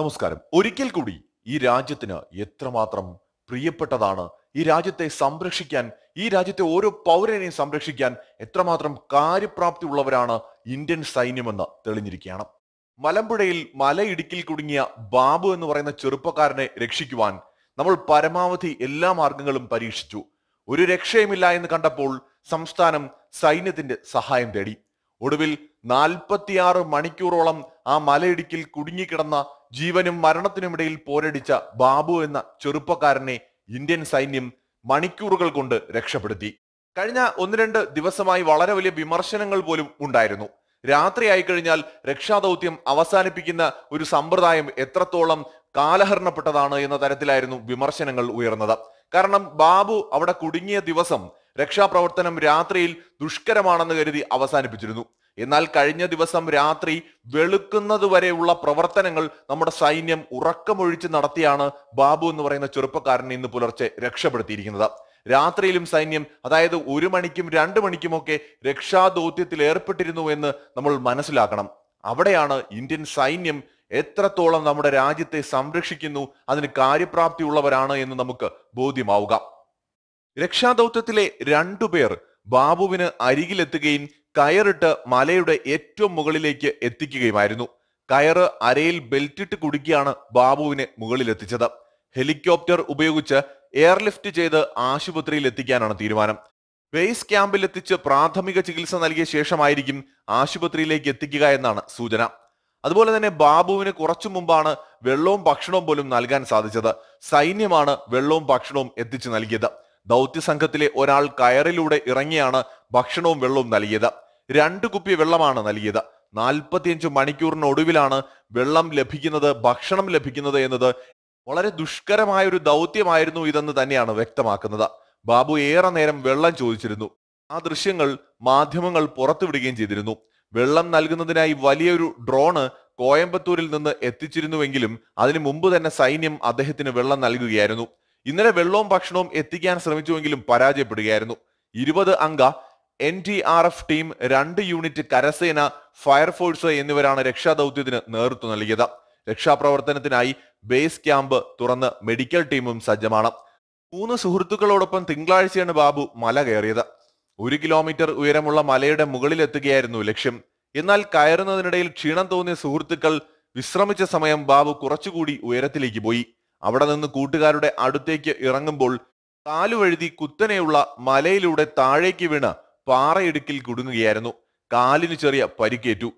നമസ്കാരം ഒരിക്കൽ കൂടി ഈ രാജ്യത്തിന് എത്രമാത്രം പ്രിയപ്പെട്ടതാണ് ഈ രാജ്യത്തെ സംരക്ഷിക്കാൻ ഈ രാജ്യത്തെ ഓരോ പൗരനെയും സംരക്ഷിക്കാൻ എത്രമാത്രം കാര്യപ്രാപ്തി ഉള്ളവരാണ് ഇന്ത്യൻ സൈന്യമെന്ന് തെളിഞ്ഞിരിക്കുകയാണ് മലമ്പുഴയിൽ മലയിടുക്കിൽ കുടുങ്ങിയ ബാബു എന്ന് പറയുന്ന ചെറുപ്പക്കാരനെ രക്ഷിക്കുവാൻ നമ്മൾ പരമാവധി എല്ലാ മാർഗങ്ങളും പരീക്ഷിച്ചു ഒരു രക്ഷയുമില്ല എന്ന് കണ്ടപ്പോൾ സംസ്ഥാനം സൈന്യത്തിന്റെ സഹായം തേടി ഒടുവിൽ നാൽപ്പത്തിയാറ് മണിക്കൂറോളം ആ മലയിടുക്കിൽ കുടുങ്ങിക്കിടന്ന ജീവനും മരണത്തിനുമിടയിൽ പോരടിച്ച ബാബു എന്ന ചെറുപ്പക്കാരനെ ഇന്ത്യൻ സൈന്യം മണിക്കൂറുകൾ കൊണ്ട് രക്ഷപ്പെടുത്തി കഴിഞ്ഞ ഒന്ന് രണ്ട് ദിവസമായി വളരെ വലിയ വിമർശനങ്ങൾ പോലും ഉണ്ടായിരുന്നു രാത്രിയായി കഴിഞ്ഞാൽ രക്ഷാദൗത്യം അവസാനിപ്പിക്കുന്ന ഒരു സമ്പ്രദായം എത്രത്തോളം കാലഹരണപ്പെട്ടതാണ് എന്ന തരത്തിലായിരുന്നു വിമർശനങ്ങൾ ഉയർന്നത് കാരണം ബാബു അവിടെ കുടുങ്ങിയ ദിവസം രക്ഷാപ്രവർത്തനം രാത്രിയിൽ ദുഷ്കരമാണെന്ന് കരുതി അവസാനിപ്പിച്ചിരുന്നു എന്നാൽ കഴിഞ്ഞ ദിവസം രാത്രി വെളുക്കുന്നതുവരെയുള്ള പ്രവർത്തനങ്ങൾ നമ്മുടെ സൈന്യം ഉറക്കമൊഴിച്ച് നടത്തിയാണ് ബാബു എന്ന് പറയുന്ന ചെറുപ്പക്കാരനെ ഇന്ന് പുലർച്ചെ രക്ഷപ്പെടുത്തിയിരിക്കുന്നത് രാത്രിയിലും സൈന്യം അതായത് ഒരു മണിക്കും രണ്ട് മണിക്കുമൊക്കെ രക്ഷാദൗത്യത്തിൽ ഏർപ്പെട്ടിരുന്നു എന്ന് നമ്മൾ മനസ്സിലാക്കണം അവിടെയാണ് ഇന്ത്യൻ സൈന്യം എത്രത്തോളം നമ്മുടെ രാജ്യത്തെ സംരക്ഷിക്കുന്നു അതിന് ഉള്ളവരാണ് എന്ന് നമുക്ക് ബോധ്യമാവുക രക്ഷാദൗത്യത്തിലെ രണ്ടുപേർ ബാബുവിന് അരികിലെത്തുകയും കയറിട്ട് മലയുടെ ഏറ്റവും മുകളിലേക്ക് എത്തിക്കുകയുമായിരുന്നു കയറ് അരയിൽ ബെൽറ്റിട്ട് കുടുക്കിയാണ് ബാബുവിനെ മുകളിലെത്തിച്ചത് ഹെലികോപ്റ്റർ ഉപയോഗിച്ച് എയർലിഫ്റ്റ് ചെയ്ത് ആശുപത്രിയിൽ എത്തിക്കാനാണ് തീരുമാനം ബേസ് ക്യാമ്പിൽ എത്തിച്ച് പ്രാഥമിക ചികിത്സ നൽകിയ ശേഷമായിരിക്കും ആശുപത്രിയിലേക്ക് എത്തിക്കുക എന്നാണ് സൂചന അതുപോലെ തന്നെ ബാബുവിന് കുറച്ചു മുമ്പാണ് വെള്ളവും ഭക്ഷണവും പോലും നൽകാൻ സാധിച്ചത് സൈന്യമാണ് വെള്ളവും ഭക്ഷണവും എത്തിച്ചു നൽകിയത് ദൗത്യസംഘത്തിലെ ഒരാൾ കയറിലൂടെ ഇറങ്ങിയാണ് ഭക്ഷണവും വെള്ളവും നൽകിയത് രണ്ട് കുപ്പി വെള്ളമാണ് നൽകിയത് നാൽപ്പത്തിയഞ്ച് മണിക്കൂറിനൊടുവിലാണ് വെള്ളം ലഭിക്കുന്നത് ഭക്ഷണം ലഭിക്കുന്നത് എന്നത് വളരെ ദുഷ്കരമായ ഒരു ദൗത്യമായിരുന്നു ഇതെന്ന് തന്നെയാണ് വ്യക്തമാക്കുന്നത് ബാബു ഏറെ നേരം വെള്ളം ചോദിച്ചിരുന്നു ആ ദൃശ്യങ്ങൾ മാധ്യമങ്ങൾ പുറത്തുവിടുകയും ചെയ്തിരുന്നു വെള്ളം നൽകുന്നതിനായി വലിയൊരു ഡ്രോണ് കോയമ്പത്തൂരിൽ നിന്ന് എത്തിച്ചിരുന്നുവെങ്കിലും അതിനു മുമ്പ് തന്നെ സൈന്യം അദ്ദേഹത്തിന് വെള്ളം നൽകുകയായിരുന്നു ഇന്നലെ വെള്ളവും ഭക്ഷണവും എത്തിക്കാൻ ശ്രമിച്ചുവെങ്കിലും പരാജയപ്പെടുകയായിരുന്നു ഇരുപത് അംഗ N D R F team രണ്ട് യൂണിറ്റ് കരസേന ഫയർഫോഴ്സ് എന്നിവരാണ് രക്ഷാദൌത്യത്തിന് നേതൃത്വം നൽകിയത് രക്ഷാപ്രവർത്തനത്തിനായി ബേസ് ക്യാമ്പ് തുറന്ന് മെഡിക്കൽ ടീമും സജ്ജമാണ് മൂന്ന് സുഹൃത്തുക്കളോടൊപ്പം തിങ്കളാഴ്ചയാണ് ബാബു മല കയറിയത് ഒരു കിലോമീറ്റർ ഉയരമുള്ള മലയുടെ മുകളിലെത്തുകയായിരുന്നു ലക്ഷ്യം എന്നാൽ കയറുന്നതിനിടയിൽ ക്ഷീണം തോന്നിയ സുഹൃത്തുക്കൾ വിശ്രമിച്ച സമയം ബാബു കുറച്ചുകൂടി ഉയരത്തിലേക്ക് പോയി അവിടെ നിന്ന് കൂട്ടുകാരുടെ അടുത്തേക്ക് ഇറങ്ങുമ്പോൾ കാലുവഴുതി കുത്തനെയുള്ള മലയിലൂടെ താഴേക്ക് വീണ് പാറയിടുക്കിൽ കുടുങ്ങുകയായിരുന്നു കാലിന് ചെറിയ പരിക്കേറ്റു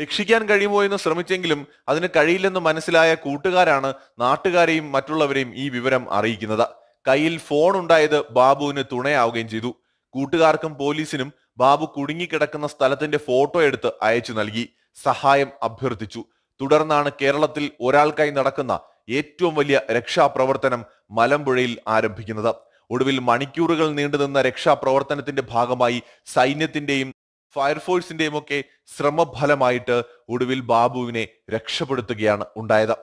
രക്ഷിക്കാൻ കഴിയുമോ എന്ന് ശ്രമിച്ചെങ്കിലും അതിന് കഴിയില്ലെന്ന് മനസ്സിലായ കൂട്ടുകാരാണ് നാട്ടുകാരെയും മറ്റുള്ളവരെയും ഈ വിവരം അറിയിക്കുന്നത് കയ്യിൽ ഫോൺ ഉണ്ടായത് ബാബുവിന് തുണയാവുകയും ചെയ്തു കൂട്ടുകാർക്കും പോലീസിനും ബാബു കുടുങ്ങിക്കിടക്കുന്ന സ്ഥലത്തിന്റെ ഫോട്ടോ എടുത്ത് അയച്ചു നൽകി സഹായം അഭ്യർത്ഥിച്ചു തുടർന്നാണ് കേരളത്തിൽ ഒരാൾക്കായി നടക്കുന്ന ഏറ്റവും വലിയ രക്ഷാപ്രവർത്തനം മലമ്പുഴയിൽ ആരംഭിക്കുന്നത് ഒടുവിൽ മണിക്കൂറുകൾ നീണ്ടുനിന്ന രക്ഷാപ്രവർത്തനത്തിന്റെ ഭാഗമായി സൈന്യത്തിന്റെയും ഫയർഫോഴ്സിന്റെയും ഒക്കെ ശ്രമഫലമായിട്ട് ഒടുവിൽ ബാബുവിനെ രക്ഷപ്പെടുത്തുകയാണ് ഉണ്ടായത്